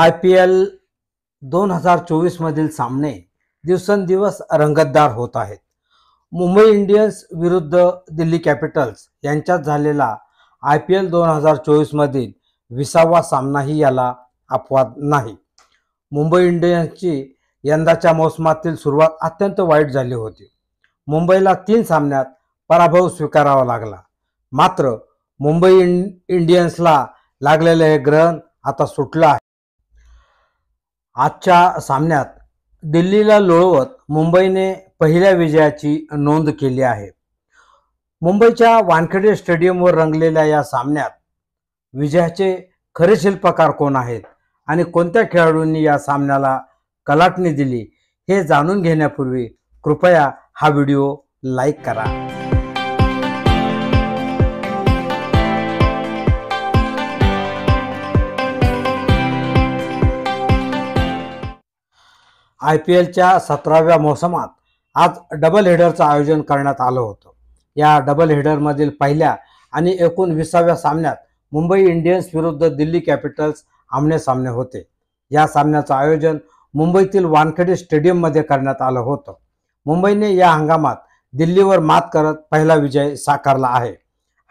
I P L दोन हजार चोवीसमधील सामने दिवसेंदिवस रंगतदार होत आहेत मुंबई इंडियन्स विरुद्ध दिल्ली कॅपिटल्स यांच्यात झालेला आय पी एल दोन हजार चोवीसमधील विसावा सामनाही याला अपवाद नाही मुंबई इंडियन्सची यंदाच्या मोसमातील सुरुवात अत्यंत वाईट झाली होती मुंबईला तीन सामन्यात पराभव स्वीकारावा लागला मात्र मुंबई इंडियन्सला लागलेलं हे ग्रहण आता सुटलं आहे आजच्या सामन्यात दिल्लीला लोळवत मुंबईने पहिल्या विजयाची नोंद केली आहे मुंबईच्या वानखेडे स्टेडियमवर रंगलेल्या या सामन्यात विजयाचे खरे शिल्पकार कोण आहेत आणि कोणत्या खेळाडूंनी या सामन्याला कलाटणी दिली हे जाणून घेण्यापूर्वी कृपया हा व्हिडिओ लाईक करा आय पी एलच्या सतराव्या मोसमात आज डबल हेडरचं आयोजन करण्यात आलं होतं या डबल हेडरमधील पहिल्या आणि एकोणविसाव्या सामन्यात मुंबई इंडियन्स विरुद्ध दिल्ली कॅपिटल्स आमने सामने होते या सामन्याचं आयोजन मुंबईतील वानखेडे स्टेडियममध्ये करण्यात आलं होतं मुंबईने या हंगामात दिल्लीवर मात करत पहिला विजय साकारला आहे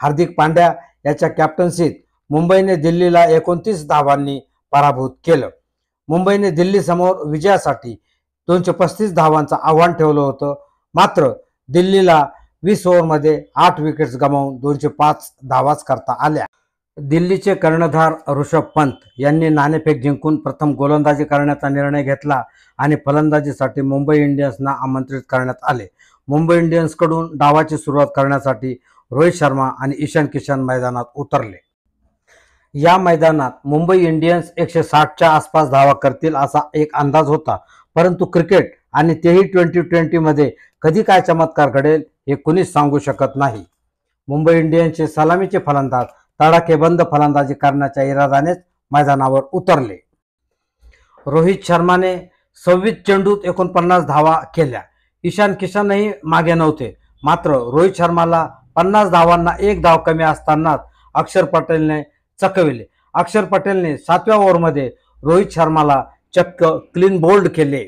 हार्दिक पांड्या याच्या कॅप्टन्सीत मुंबईने दिल्लीला एकोणतीस धावांनी पराभूत केलं मुंबईने दिल्लीसमोर विजयासाठी दोनशे पस्तीस धावांचं आव्हान ठेवलं होतं मात्र दिल्लीला वीस ओव्हरमध्ये आठ विकेट्स गमावून दोनशे पाच धावाच करता आल्या दिल्लीचे कर्णधार ऋषभ पंत यांनी नाणेफेक जिंकून प्रथम गोलंदाजी करण्याचा निर्णय घेतला आणि फलंदाजीसाठी मुंबई इंडियन्सना आमंत्रित करण्यात आले मुंबई इंडियन्सकडून डावाची सुरुवात करण्यासाठी रोहित शर्मा आणि ईशान किशन मैदानात उतरले या मैदानात मुंबई इंडियन्स एकशे साठच्या आसपास धावा करतील असा एक अंदाज होता परंतु क्रिकेट आणि तेही ट्वेंटी ट्वेंटीमध्ये कधी काय चमत्कार घडेल हे कुणीच सांगू शकत नाही मुंबई इंडियन्सचे सलामीचे फलंदाज तडाखेबंद फलंदाजी करण्याच्या इरादानेच मैदानावर उतरले रोहित शर्माने सव्वीस चेंडूत एकोणपन्नास धावा केल्या ईशान किशनही मागे नव्हते मात्र रोहित शर्माला पन्नास धावांना एक धाव कमी असतानाच अक्षर पटेलने चकविले अक्षर पटेलने सातव्या ओव्हरमध्ये रोहित शर्माला चक्क क्लीन बोल्ड केले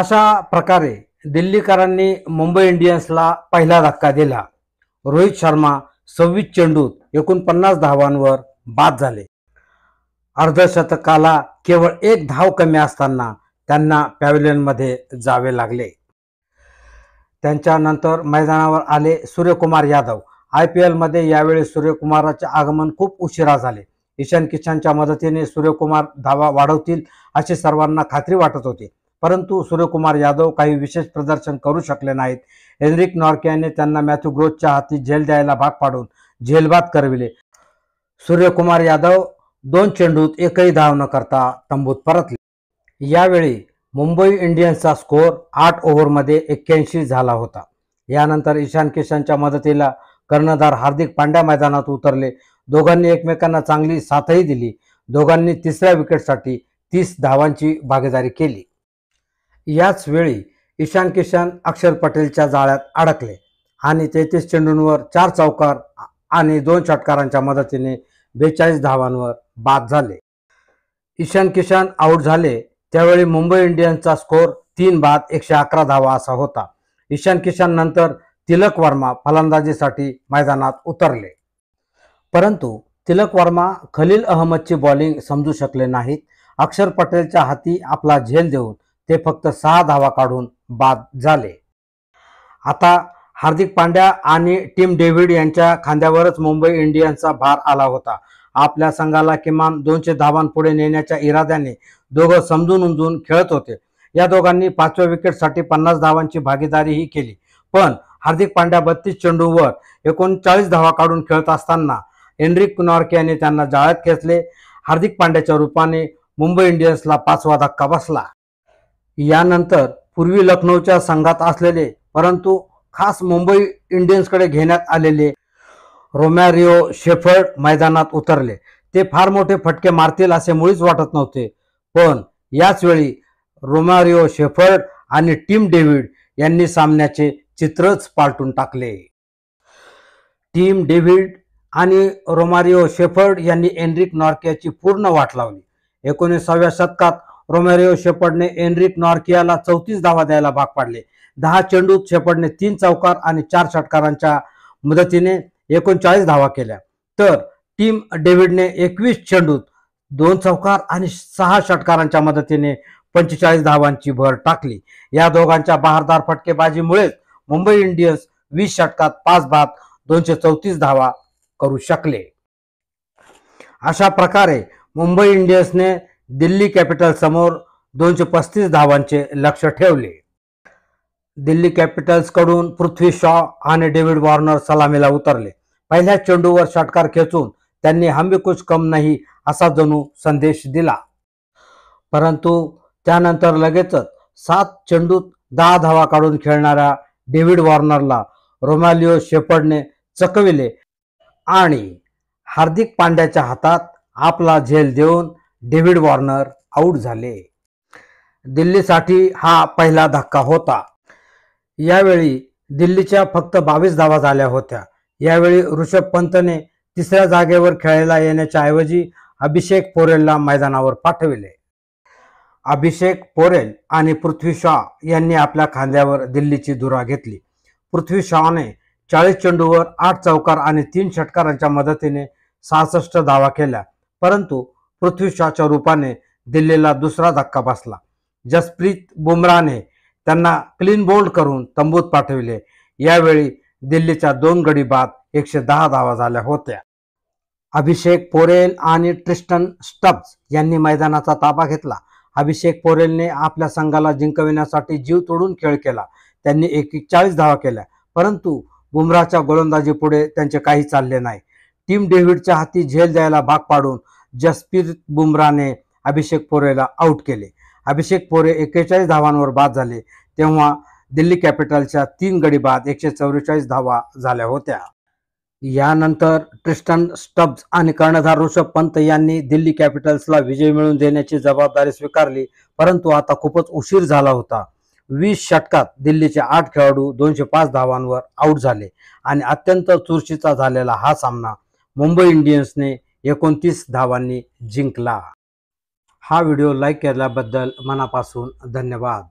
अशा प्रकारे दिल्लीकरांनी मुंबई इंडियन्सला पहिला धक्का दिला रोहित शर्मा सव्वीस चेंडूत एकोणपन्नास धावांवर बाद झाले अर्धशतकाला केवळ एक धाव कमी असताना त्यांना मध्ये जावे लागले नंतर मैदानावर आले सूर्यकुमार यादव आय पी एलमध्ये यावेळी सूर्यकुमाराचे आगमन खूप उशिरा झाले ईशान किशनच्या मदतीने सूर्यकुमार धावा वाढवतील अशी सर्वांना खात्री वाटत होती परंतु सूर्यकुमार यादव काही विशेष प्रदर्शन करू शकले नाहीत एनरिक नॉर्क याने त्यांना मॅथ्यू ग्रोथच्या हाती झेल द्यायला भाग पाडून झेलबाद करविले सूर्यकुमार यादव दोन चेंडूत एकही धाव न करता तंबूत परतले यावेळी मुंबई इंडियन्सचा स्कोअर आठ ओव्हरमध्ये एक्क्याऐंशी झाला होता यानंतर ईशान किशनच्या मदतीला कर्णधार हार्दिक पांड्या मैदानात उतरले दोघांनी एकमेकांना चांगली साथही दिली दोघांनी तिसऱ्या विकेटसाठी तीस धावांची भागीदारी केली याच वेळी ईशान किशन अक्षर पटेलच्या जाळ्यात अडकले आणि तेहतीस चेंडूंवर चार चौकार आणि दोन षटकारांच्या मदतीने बेचाळीस धावांवर बाद झाले ईशान किशन आऊट झाले त्यावेळी मुंबई इंडियन्सचा स्कोअर तीन बाद एकशे अकरा धावा असा होता ईशान किशन नंतर तिलक वर्मा फलंदाजीसाठी मैदानात उतरले परंतु तिलक वर्मा खलील अहमदची बॉलिंग समजू शकले नाहीत अक्षर पटेलच्या हाती आपला झेल देऊन ते फक्त सहा धावा काढून बाद झाले आता हार्दिक पांड्या आणि टीम डेव्हिड यांच्या खांद्यावरच मुंबई इंडियन्सचा भार आला होता आपल्या संघाला किमान दोनशे धावांपुढे नेण्याच्या इराद्याने दोघं समजून उंजून खेळत होते या दोघांनी पाचव्या विकेटसाठी पन्नास धावांची भागीदारीही केली पण हार्दिक पांड्या बत्तीस चेंडूवर एकोणचाळीस धावा काढून खेळत असताना एनरिक कुनॉर्क यांनी त्यांना जाळ्यात खेचले हार्दिक पांड्याच्या रूपाने मुंबई इंडियन्सला पाचवा धक्का बसला यानंतर पूर्वी लखनौच्या संघात असलेले परंतु खास मुंबई इंडियन्सकडे घेण्यात आलेले रोमॅरिओ शेफर्ड मैदानात उतरले ते फार मोठे फटके मारतील असे मुळीच वाटत नव्हते पण याचवेळी रोमॅरिओ शेफर्ड आणि टीम डेव्हिड यांनी सामन्याचे चित्रच पालटून टाकले टीम डेव्हिड आणि रोमारिओ शेफर्ड यांनी एनरिक नॉर्कियाची पूर्ण वाट लावली एकोणीसाव्या शतकात रोमारिओ शेफर्डने एनरिक नॉर्कियाला चौतीस धावा द्यायला भाग पाडले दहा चेंडूत शेफर्डने तीन चौकार आणि चार षटकारांच्या मदतीने एकोणचाळीस धावा केल्या तर टीम डेव्हिडने एकवीस चेंडूत दोन चौकार आणि सहा षटकारांच्या मदतीने पंचेचाळीस धावांची भर टाकली या दोघांच्या बहारदार फटकेबाजीमुळेच मुंबई इंडियन्स वीस षटकात पाच बाद दोनशे चौतीस धावा करू शकले अशा प्रकारे मुंबई इंडियन्सने दिल्ली कॅपिटल समोर दोनशे पस्तीस धावांचे लक्ष ठेवले दिल्ली कॅपिटल्स कडून पृथ्वी शॉ आणि डेव्हिड वॉर्नर सलामीला उतरले पहिल्या चेंडूवर षटकार खेचून त्यांनी हमी कुछ कम नाही असा जणू संदेश दिला परंतु त्यानंतर लगेचच सात चेंडूत दहा धावा काढून खेळणाऱ्या डेव्हिड वॉर्नरला रोमॅलिओ शेपर्डने चकविले आणि हार्दिक पांड्याच्या हातात आपला झेल देऊन डेव्हिड वॉर्नर आऊट झाले दिल्लीसाठी हा पहिला धक्का होता यावेळी दिल्लीच्या फक्त बावीस धावा झाल्या होत्या यावेळी ऋषभ पंतने तिसऱ्या जागेवर खेळायला येण्याच्या ऐवजी अभिषेक पोरेलला मैदानावर पाठविले अभिषेक पोरेल आणि पृथ्वी शॉ यांनी आपल्या खांद्यावर दिल्लीची धुरा घेतली पृथ्वी शॉने चाळीस चेंडूवर आठ चौकार आणि तीन षटकारांच्या मदतीने सहासष्ट धावा केल्या परंतु पृथ्वी शॉच्या रूपाने दिल्लीला दुसरा धक्का बसला जसप्रीत बुमराने त्यांना क्लीन बोल्ड करून तंबूत पाठविले यावेळी दिल्लीच्या दोन गडी बाद एकशे दहा धावा झाल्या होत्या अभिषेक पोरेल आणि ट्रिस्टन स्टब्स यांनी मैदानाचा ताबा घेतला अभिषेक पोरेलने आपल्या संघाला जिंकविण्यासाठी जीव तोडून खेळ केला त्यांनी एकेचाळीस धावा केल्या परंतु बुमराच्या गोलंदाजीपुढे त्यांचे काही चालले नाही टीम डेव्हिडच्या हाती झेल द्यायला भाग पाडून जसप्रीत बुमराने अभिषेक पोरेला आऊट केले अभिषेक पोरे एकेचाळीस धावांवर बाद झाले तेव्हा दिल्ली कॅपिटलच्या तीन गडी बाद एकशे चौवेचाळीस धावा झाल्या होत्या यानंतर ट्रिस्टन स्टब्स आणि कर्णधार ऋषभ पंत यांनी दिल्ली कॅपिटल्सला विजय मिळवून देण्याची जबाबदारी स्वीकारली परंतु आता खूपच उशीर झाला होता वीस षटकात दिल्लीचे आठ खेळाडू दोनशे पाच धावांवर आऊट झाले आणि अत्यंत चुरशीचा झालेला हा सामना मुंबई इंडियन्सने एकोणतीस धावांनी जिंकला हा व्हिडिओ लाईक केल्याबद्दल मनापासून धन्यवाद